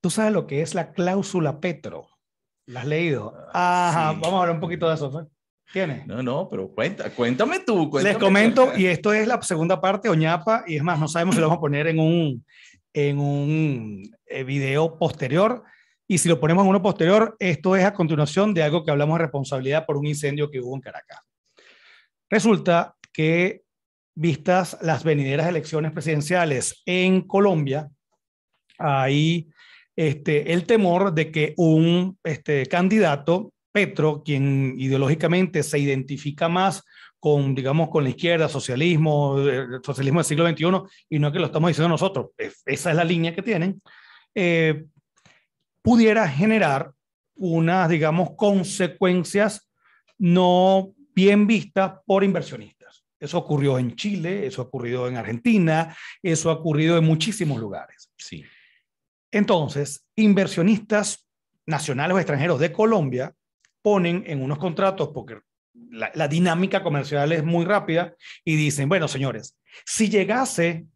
¿Tú sabes lo que es la cláusula Petro? ¿La has leído? Ah, Ajá, vamos a hablar un poquito de eso. No, no, pero cuenta, cuéntame tú. Les comento, y esto es la segunda parte, Oñapa, y es más, no sabemos si lo vamos a poner en un, en un eh, video posterior. Y si lo ponemos en uno posterior, esto es a continuación de algo que hablamos de responsabilidad por un incendio que hubo en Caracas. Resulta que, vistas las venideras elecciones presidenciales en Colombia, ahí este, el temor de que un este, candidato, Petro, quien ideológicamente se identifica más con, digamos, con la izquierda, socialismo, eh, socialismo del siglo XXI, y no es que lo estamos diciendo nosotros, esa es la línea que tienen, eh, pudiera generar unas, digamos, consecuencias no bien vistas por inversionistas. Eso ocurrió en Chile, eso ha ocurrido en Argentina, eso ha ocurrido en muchísimos lugares. Sí. Entonces, inversionistas nacionales o extranjeros de Colombia ponen en unos contratos, porque la, dinámica comercial es muy rápida, y dicen, bueno, señores, si llegase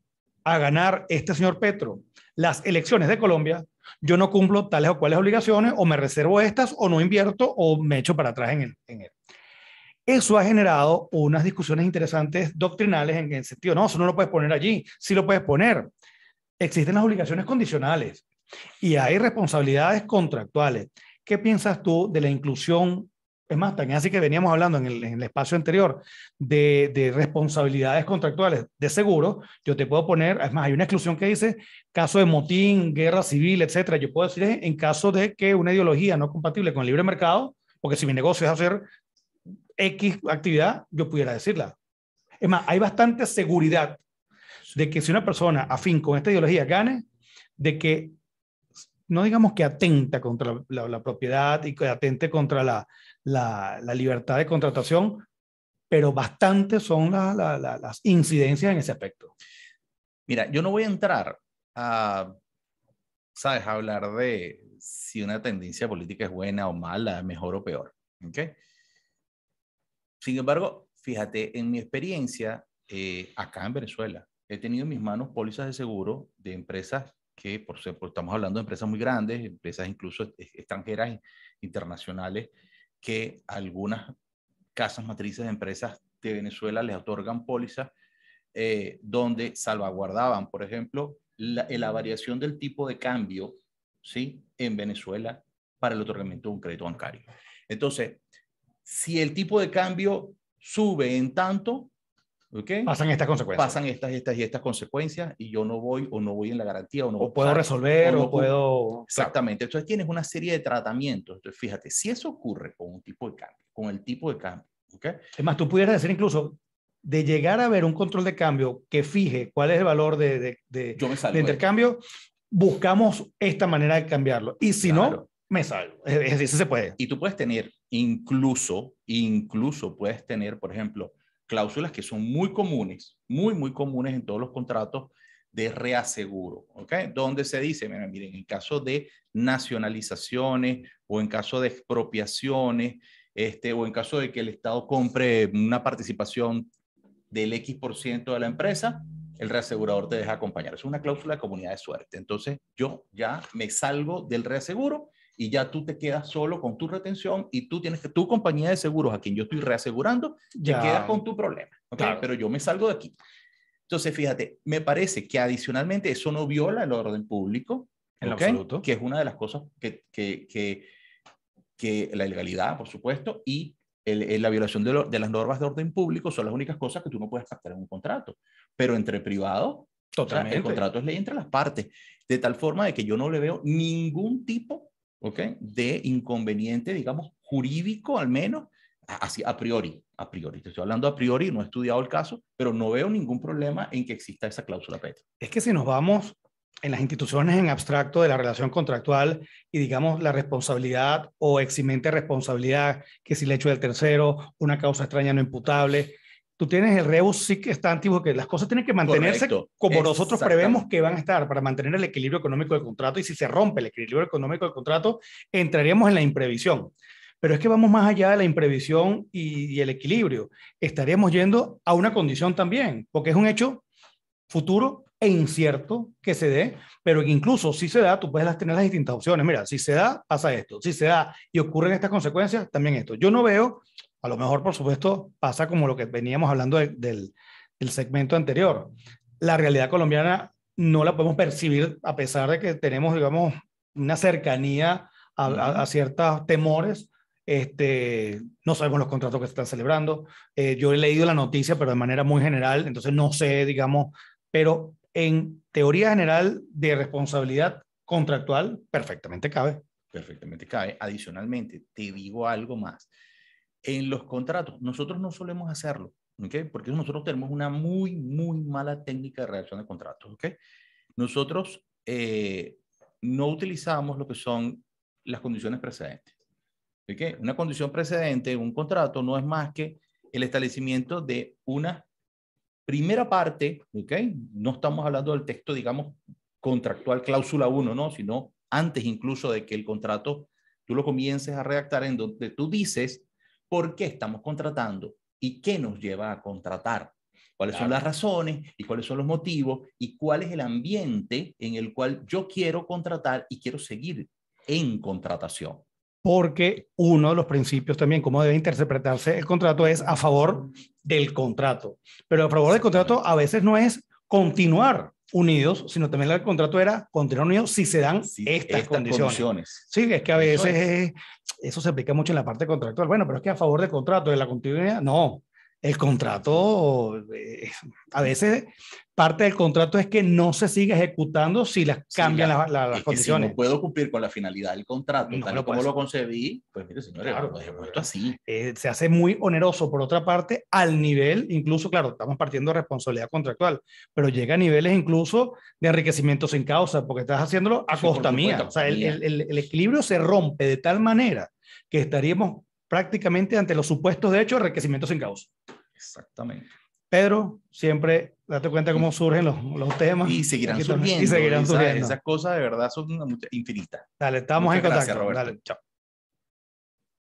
a ganar este señor Petro las elecciones de Colombia, yo no cumplo tales o cuales obligaciones, o me reservo estas, o no invierto, o me echo para atrás en él. En él. Eso ha generado unas discusiones interesantes doctrinales en el sentido, no, eso no lo puedes poner allí, sí lo puedes poner existen las obligaciones condicionales y hay responsabilidades contractuales. ¿Qué piensas tú de la inclusión? Es más, también así que veníamos hablando en el, espacio anterior de, responsabilidades contractuales de seguro. Yo te puedo poner, es más, hay una exclusión que dice caso de motín, guerra civil, etcétera. Yo puedo decir en caso de que una ideología no compatible con el libre mercado, porque si mi negocio es hacer X actividad, yo pudiera decirla. Es más, hay bastante seguridad de que si una persona afín con esta ideología gane, de que no digamos que atenta contra la, propiedad y que atente contra la, la, libertad de contratación, pero bastantes son las incidencias en ese aspecto. Mira, yo no voy a entrar a, sabes, a hablar de si una tendencia política es buena o mala, mejor o peor. ¿okay? Sin embargo, fíjate, en mi experiencia eh, acá en Venezuela, he tenido en mis manos pólizas de seguro de empresas que, por ejemplo, estamos hablando de empresas muy grandes, empresas incluso extranjeras, internacionales, que algunas casas matrices de empresas de Venezuela les otorgan pólizas eh, donde salvaguardaban, por ejemplo, la, eh, la, variación del tipo de cambio ¿sí? en Venezuela para el otorgamiento de un crédito bancario. Entonces, si el tipo de cambio sube en tanto, Pasan estas consecuencias. Pasan estas, estas y estas consecuencias y yo no voy o no voy en la garantía o no. puedo resolver o, no puedo. Exactamente. Entonces tienes una serie de tratamientos. Entonces fíjate, si eso ocurre con un tipo de cambio, con el tipo de cambio, ¿ok? Es más, tú pudieras decir incluso de llegar a ver un control de cambio que fije cuál es el valor de, de, de, intercambio, buscamos esta manera de cambiarlo. Y si no, me salgo. Es, decir eso se puede. Y tú puedes tener, incluso, incluso puedes tener, por ejemplo, cláusulas que son muy comunes, muy, muy comunes en todos los contratos de reaseguro, ¿ok? Donde se dice, miren, miren, en caso de nacionalizaciones o en caso de expropiaciones, este, o en caso de que el Estado compre una participación del X por ciento de la empresa, el reasegurador te deja acompañar. Es una cláusula de comunidad de suerte. Entonces, yo ya me salgo del reaseguro y ya tú te quedas solo con tu retención y tú tienes que, tu compañía de seguros a quien yo estoy reasegurando, ya. te quedas con tu problema. ¿okay? Pero yo me salgo de aquí. Entonces, fíjate, me parece que adicionalmente eso no viola el orden público, en absoluto. que es una de las cosas que, que, que, la ilegalidad, por supuesto, y la violación de, las normas de orden público son las únicas cosas que tú no puedes pactar en un contrato. Pero entre privado, Totalmente. el contrato es ley entre las partes, de tal forma de que yo no le veo ningún tipo ¿ok? De inconveniente, digamos, jurídico al menos, así a priori, a priori. estoy hablando a priori, no he estudiado el caso, pero no veo ningún problema en que exista esa cláusula PET. Es que si nos vamos en las instituciones en abstracto de la relación contractual y digamos la responsabilidad o eximente responsabilidad, que si el hecho del tercero, una causa extraña no imputable, tú tienes el rebus sí que está antiguo, que las cosas tienen que mantenerse como nosotros prevemos que van a estar para mantener el equilibrio económico del contrato. Y si se rompe el equilibrio económico del contrato, entraríamos en la imprevisión. Pero es que vamos más allá de la imprevisión y, el equilibrio. Estaríamos yendo a una condición también, porque es un hecho futuro e incierto que se dé, pero incluso si se da, tú puedes tener las distintas opciones. Mira, si se da, pasa esto. Si se da y ocurren estas consecuencias, también esto. Yo no veo a lo mejor, por supuesto, pasa como lo que veníamos hablando del, segmento anterior. La realidad colombiana no la podemos percibir a pesar de que tenemos, digamos, una cercanía a, ciertos temores. Este, no sabemos los contratos que se están celebrando. Eh, yo he leído la noticia, pero de manera muy general, entonces no sé, digamos, pero en teoría general de responsabilidad contractual, perfectamente cabe. Perfectamente cabe. Adicionalmente, te digo algo más en los contratos. Nosotros no solemos hacerlo, ¿ok? Porque nosotros tenemos una muy, muy mala técnica de redacción de contratos, ¿ok? Nosotros eh, no utilizamos lo que son las condiciones precedentes. ¿ok? Una condición precedente, un contrato, no es más que el establecimiento de una primera parte, ¿ok? No estamos hablando del texto, digamos, contractual cláusula 1, ¿no? Sino antes incluso de que el contrato tú lo comiences a redactar, en donde tú dices por qué estamos contratando y qué nos lleva a contratar. Cuáles son las razones y cuáles son los motivos y cuál es el ambiente en el cual yo quiero contratar y quiero seguir en contratación. Porque uno de los principios también, cómo debe interpretarse el contrato, es a favor del contrato. Pero a favor del contrato a veces no es continuar unidos, sino también el contrato era continuar unidos si se dan estas, condiciones. Sí, es que a veces eso, eso se aplica mucho en la parte contractual. Bueno, pero es que a favor del contrato, de la continuidad, no el contrato, eh, a veces parte del contrato es que no se sigue ejecutando si las cambian las condiciones. Si no puedo cumplir con la finalidad del contrato, tal lo como lo concebí, pues mire, señores, claro, lo puesto así. Eh, se hace muy oneroso, por otra parte, al nivel, incluso, claro, estamos partiendo de responsabilidad contractual, pero llega a niveles incluso de enriquecimiento sin causa, porque estás haciéndolo a costa mía. o sea, el, el, equilibrio se rompe de tal manera que estaríamos prácticamente ante los supuestos de hecho de enriquecimiento sin causa. Exactamente. Pedro siempre date cuenta cómo surgen los, los temas. Y seguirán surgiendo. Y seguirán surgiendo. Esas cosas de verdad son infinitas. Dale, estamos en contacto. Dale, chao.